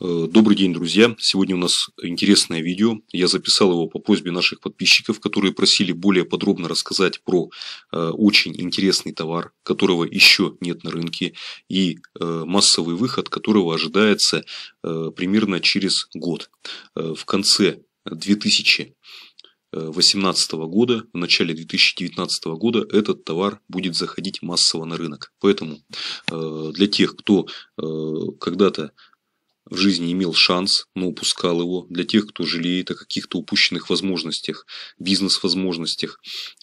Э, добрый день, друзья! Сегодня у нас интересное видео. Я записал его по просьбе наших подписчиков, которые просили более подробно рассказать про э, очень интересный товар, которого еще нет на рынке, и э, массовый выход которого ожидается примерно через год. В конце 2018 года, в начале 2019 года этот товар будет заходить массово на рынок. Поэтому для тех, кто когда-то в жизни имел шанс, но упускал его. Для тех, кто жалеет о каких-то упущенных возможностях, бизнес-возможностях,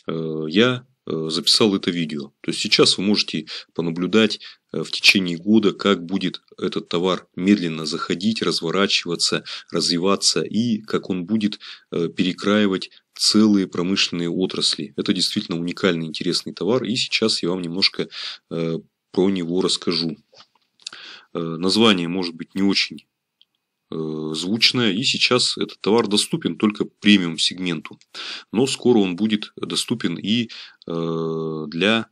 э, я э, записал это видео. То есть сейчас вы можете понаблюдать э, в течение года, как будет этот товар медленно заходить, разворачиваться, развиваться и как он будет перекраивать целые промышленные отрасли. Это действительно уникальный интересный товар и сейчас я вам немножко про него расскажу. Э, название может быть не очень э, звучное, и сейчас этот товар доступен только премиум сегменту. Но скоро он будет доступен и э, для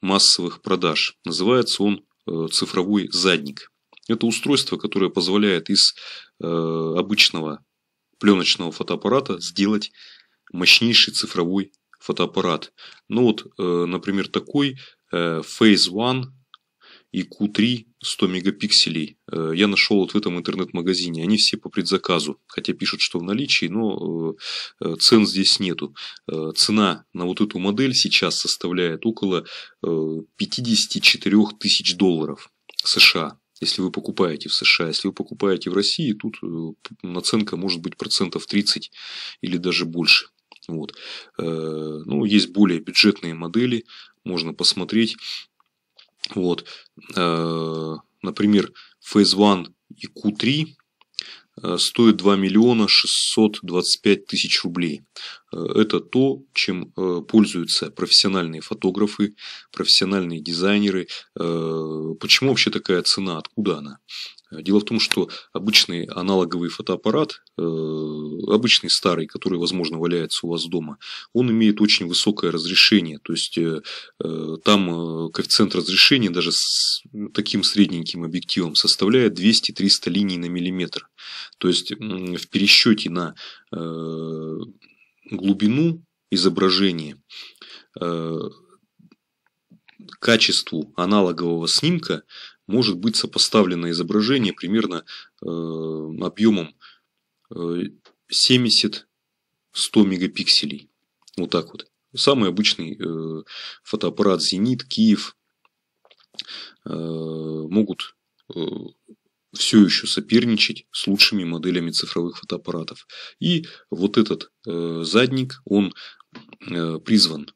массовых продаж. Называется он цифровой задник. Это устройство, которое позволяет из обычного пленочного фотоаппарата сделать мощнейший цифровой фотоаппарат. Ну вот, например, такой Phase One и Q3 100 мегапикселей э, я нашел вот в этом интернет-магазине. Они все по предзаказу, хотя пишут, что в наличии, но э, э, цен здесь нету. Цена на вот эту модель сейчас составляет около 54 тысяч долларов США если вы покупаете в США. Если вы покупаете в России, тут наценка может быть процентов 30 или даже больше. Вот. Ну, есть более бюджетные модели, можно посмотреть. Вот, э, например, Phase One и Q3 стоит 2 миллиона 625 тысяч рублей. Э, это то, чем э, пользуются профессиональные фотографы, профессиональные дизайнеры. Почему вообще такая цена? Откуда она? Дело в том, что обычный аналоговый фотоаппарат, э, обычный старый, который, возможно, валяется у вас дома, он имеет очень высокое разрешение. То есть э, э, там коэффициент разрешения даже с ну, таким средненьким объективом составляет 200-300 линий на миллиметр. То есть в пересчете на глубину изображения качеству аналогового снимка может быть сопоставлено изображение примерно э, объемом 70-100 э, мегапикселей. Вот так вот. Самый обычный э, фотоаппарат «Зенит», «Киев» могут все еще соперничать с лучшими моделями цифровых фотоаппаратов. И вот этот задник, он призван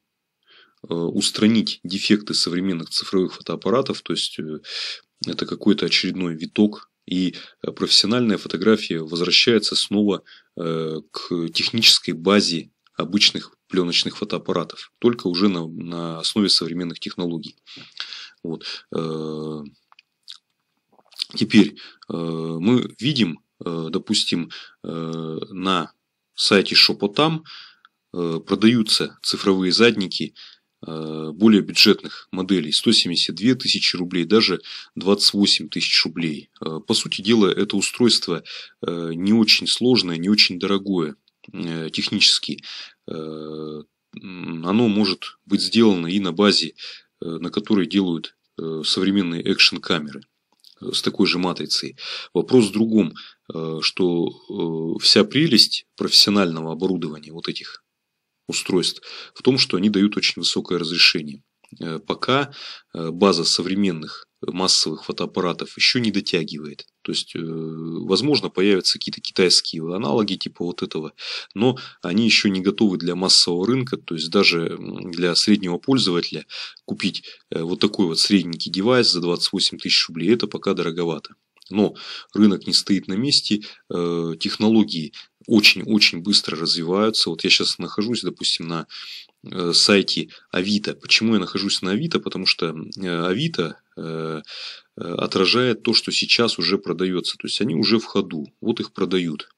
устранить дефекты современных цифровых фотоаппаратов, то есть это какой-то очередной виток, и э, профессиональная фотография возвращается снова э, к технической базе обычных пленочных фотоаппаратов, только уже на, на основе современных технологий. Вот. Э, теперь мы видим, допустим, на сайте Шопотам продаются цифровые задники Э, более бюджетных моделей 172 тысячи рублей, даже 28 тысяч рублей. Э, по сути дела, это устройство э, не очень сложное, не очень дорогое технически. Оно может быть сделано и на базе, на которой делают современные экшн-камеры с такой же матрицей. Вопрос в другом, что вся прелесть профессионального оборудования вот этих устройств в том, что они дают очень высокое разрешение. Э, пока э, база современных массовых фотоаппаратов еще не дотягивает. То есть, э, возможно, появятся какие-то китайские аналоги типа вот этого, но они еще не готовы для массового рынка, то есть даже для среднего пользователя купить вот такой вот средненький девайс за 28 тысяч рублей, это пока дороговато. Но рынок не стоит на месте, технологии очень-очень быстро развиваются. Вот я сейчас нахожусь, допустим, на э, сайте Авито. Почему я нахожусь на Авито? Потому что э, Авито э, отражает то, что сейчас уже продается. То есть они уже в ходу. Вот их продают.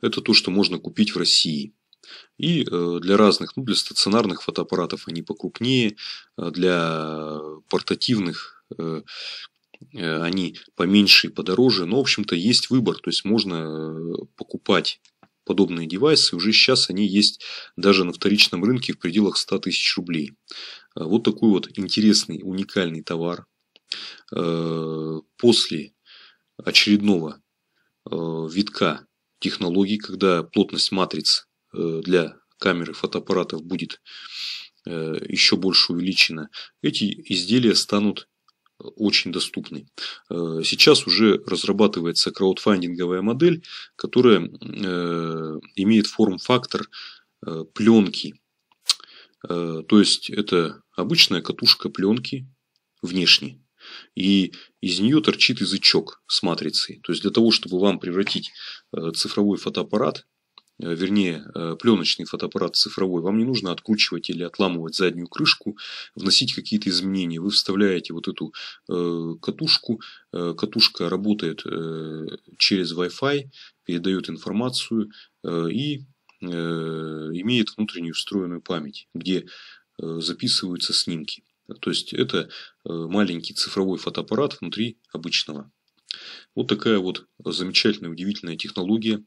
Это то, что можно купить в России. И для разных, ну, для стационарных фотоаппаратов они покрупнее, для портативных Э, они поменьше и подороже, но, в общем-то, есть выбор, то есть можно э, покупать подобные девайсы. Уже сейчас они есть даже на вторичном рынке в пределах 100 тысяч рублей. Э, вот такой вот интересный, уникальный товар. После очередного витка технологий, когда плотность матриц для камеры фотоаппаратов будет еще больше увеличена, эти изделия станут очень доступный. Э, сейчас уже разрабатывается краудфандинговая модель, которая э, имеет форм-фактор э, пленки. То есть это обычная катушка пленки внешней. И из нее торчит язычок с матрицей. То есть для того, чтобы вам превратить цифровой фотоаппарат Э, вернее, э, пленочный фотоаппарат цифровой, вам не нужно откручивать или отламывать заднюю крышку, вносить какие-то изменения. Вы вставляете вот эту э, катушку, катушка работает через Wi-Fi, передает информацию и имеет внутреннюю встроенную память, где записываются снимки. То есть это маленький цифровой фотоаппарат внутри обычного. Вот такая вот замечательная, удивительная технология.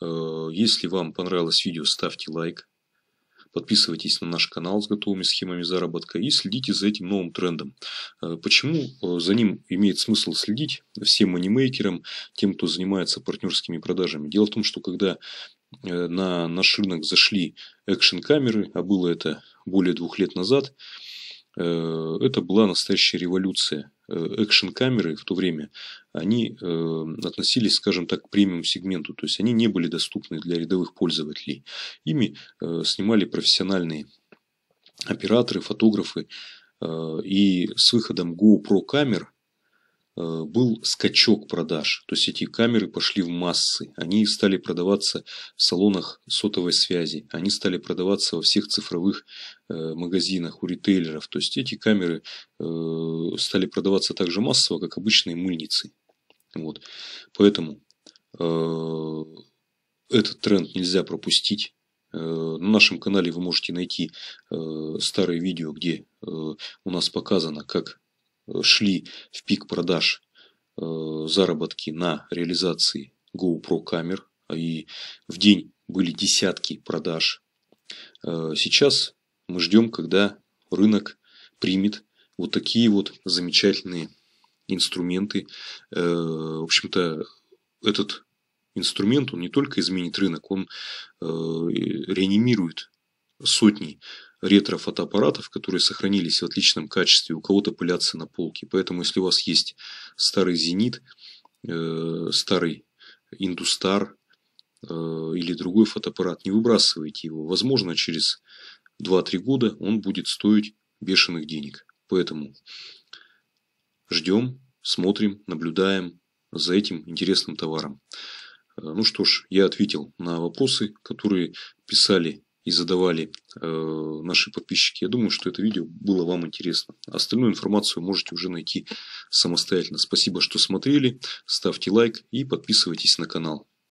Э, если вам понравилось видео, ставьте лайк. Подписывайтесь на наш канал с готовыми схемами заработка и следите за этим новым трендом. Э, почему э, за ним имеет смысл следить всем анимейкерам, тем, кто занимается партнерскими продажами? Дело в том, что когда на наш рынок зашли экшен камеры а было это более двух лет назад, это была настоящая революция. Э, экшн-камеры в то время, они э, относились, скажем так, к премиум-сегменту, то есть они не были доступны для рядовых пользователей. Ими э, снимали профессиональные операторы, фотографы, и с выходом GoPro камер Э, был скачок продаж. То есть эти камеры пошли в массы. Они стали продаваться в салонах сотовой связи. Они стали продаваться во всех цифровых э, магазинах у ритейлеров. То есть эти камеры э, стали продаваться так же массово, как обычные мыльницы. Вот. Поэтому этот тренд нельзя пропустить. На нашем канале вы можете найти старые видео, где у нас показано, как шли в пик продаж э, заработки на реализации GoPro камер, и в день были десятки продаж. Э, сейчас мы ждем, когда рынок примет вот такие вот замечательные инструменты. Э, в общем-то, этот инструмент, он не только изменит рынок, он реанимирует сотни ретро-фотоаппаратов, которые сохранились в отличном качестве, у кого-то пылятся на полке. Поэтому, если у вас есть старый «Зенит», э, старый «Индустар», э, или другой фотоаппарат, не выбрасывайте его. Возможно, через 2-3 года он будет стоить бешеных денег. Поэтому ждем, смотрим, наблюдаем за этим интересным товаром. Э, ну что ж, я ответил на вопросы, которые писали и задавали э, наши подписчики. Я думаю, что это видео было вам интересно. Остальную информацию можете уже найти самостоятельно. Спасибо, что смотрели. Ставьте лайк и подписывайтесь на канал.